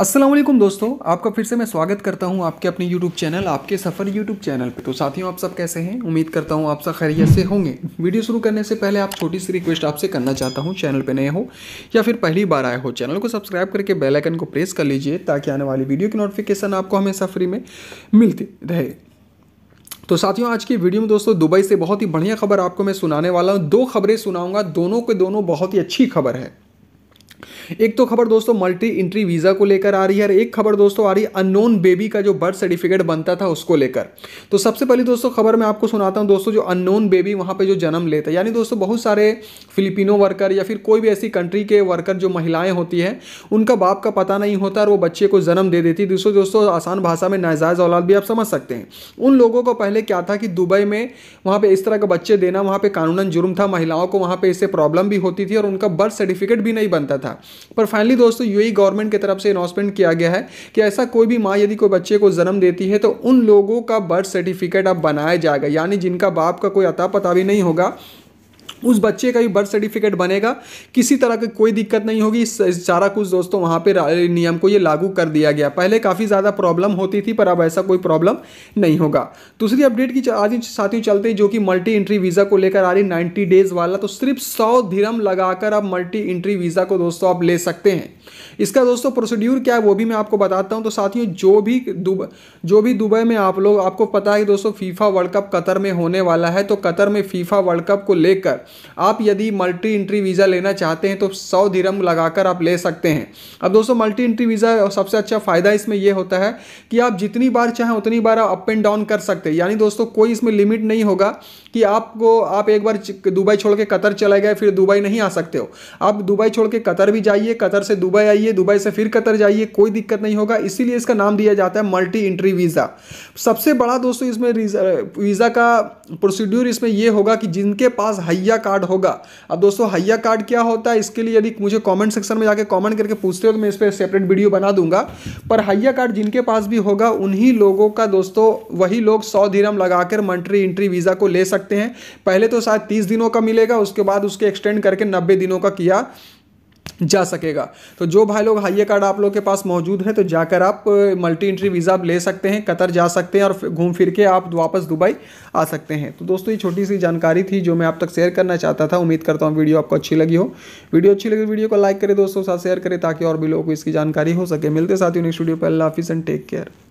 असलम दोस्तों आपका फिर से मैं स्वागत करता हूं आपके अपने YouTube चैनल आपके सफ़र YouTube चैनल पे तो साथियों आप सब कैसे हैं उम्मीद करता हूं आप सब खैरियत से होंगे वीडियो शुरू करने से पहले आप छोटी सी रिक्वेस्ट आपसे करना चाहता हूं चैनल पे नए हो या फिर पहली बार आए हो चैनल को सब्सक्राइब करके बेलाइकन को प्रेस कर लीजिए ताकि आने वाली वीडियो की नोटिफिकेशन आपको हमेशा फ्री में मिलती रहे तो साथियों आज की वीडियो में दोस्तों दुबई से बहुत ही बढ़िया खबर आपको मैं सुनाने वाला हूँ दो खबरें सुनाऊँगा दोनों के दोनों बहुत ही अच्छी खबर है एक तो खबर दोस्तों मल्टी इंट्री वीज़ा को लेकर आ रही है और एक खबर दोस्तों आ रही है अननोन बेबी का जो बर्थ सर्टिफिकेट बनता था उसको लेकर तो सबसे पहले दोस्तों खबर मैं आपको सुनाता हूँ दोस्तों जो अननोन बेबी वहाँ पर जो जन्म लेता है यानी दोस्तों बहुत सारे फिलिपिनो वर्कर या फिर कोई भी ऐसी कंट्री के वर्कर जो महिलाएँ होती हैं उनका बाप का पता नहीं होता और वो बच्चे को जन्म दे देती दूसरों दोस्तों आसान भाषा में नाजायज़ औलाद भी आप समझ सकते हैं उन लोगों को पहले क्या था कि दुबई में वहाँ पर इस तरह का बच्चे देना वहाँ पर कानूनन जुर्म था महिलाओं को वहाँ पर इससे प्रॉब्लम भी होती थी और उनका बर्थ सर्टिफिकेट भी नहीं बनता था पर फाइनली दोस्तों यूएई गवर्नमेंट e की तरफ से अनाउंसमेंट किया गया है कि ऐसा कोई भी माँ यदि कोई बच्चे को जन्म देती है तो उन लोगों का बर्थ सर्टिफिकेट अब बनाया जाएगा यानी जिनका बाप का कोई अता पता भी नहीं होगा उस बच्चे का भी बर्थ सर्टिफिकेट बनेगा किसी तरह की कोई दिक्कत नहीं होगी सारा कुछ दोस्तों वहाँ पे नियम को ये लागू कर दिया गया पहले काफ़ी ज़्यादा प्रॉब्लम होती थी पर अब ऐसा कोई प्रॉब्लम नहीं होगा दूसरी अपडेट की आज साथियों चलते जो कि मल्टी इंट्री वीज़ा को लेकर आ रही नाइन्टी डेज़ वाला तो सिर्फ सौ धीरम लगाकर आप मल्टी इंट्री वीज़ा को दोस्तों आप ले सकते हैं इसका दोस्तों प्रोसीड्यूर क्या है वो भी मैं आपको बताता हूँ तो साथियों जो भी दुब जो भी दुबई में आप लोग आपको पता है दोस्तों फीफा वर्ल्ड कप कतर में होने वाला है तो कतर में फीफा वर्ल्ड कप को लेकर लेकर आप यदि मल्टी इंट्री वीज़ा लेना चाहते हैं तो सौ धीरम लगाकर आप ले सकते हैं अब दोस्तों मल्टी इंट्री वीज़ा सबसे अच्छा फ़ायदा इसमें यह होता है कि आप जितनी बार चाहें उतनी बार आप अप एंड डाउन कर सकते हैं यानी दोस्तों कोई इसमें लिमिट नहीं होगा कि आपको आप एक बार दुबई छोड़ के कतर चले गए फिर दुबई नहीं आ सकते हो आप दुबई छोड़ के कतर भी जाइए कतर से दुबई आइए दुबई से फिर कतर जाइए कोई दिक्कत नहीं होगा इसीलिए इसका नाम दिया जाता है मल्टी इंट्री वीज़ा सबसे बड़ा दोस्तों इसमें वीज़ा का प्रोसीड्यूर इसमें यह होगा कि जिनके पास हाइय हैया कार्ड होगा अब दोस्तों हैया कार्ड क्या होता है इसके लिए यदि मुझे कमेंट सेक्शन में जाके कमेंट करके पूछते हो तो मैं इस पर सेपरेट वीडियो बना दूंगा पर हैया कार्ड जिनके पास भी होगा उन्हीं लोगों का दोस्तों वही लोग सौ धीरम लगाकर मंट्री इंट्री वीज़ा को ले सकते हैं पहले तो शायद तीस दिनों का मिलेगा उसके बाद उसके एक्सटेंड करके नब्बे दिनों का किया जा सकेगा तो जो भाई लोग हाइए कार्ड आप लोग के पास मौजूद है तो जाकर आप मल्टी इंट्री वीज़ा ले सकते हैं कतर जा सकते हैं और घूम फिर के आप वापस दुबई आ सकते हैं तो दोस्तों ये छोटी सी जानकारी थी जो मैं आप तक शेयर करना चाहता था उम्मीद करता हूँ वीडियो आपको अच्छी लगी हो वीडियो अच्छी लगी तो वीडियो को लाइक करें दोस्तों साथ शेयर करें ताकि और भी लोगों को इसकी जानकारी हो सके मिलते साथ ही नेक्स्ट वीडियो पर अल्लाह हाफिज़ एंड टेक केयर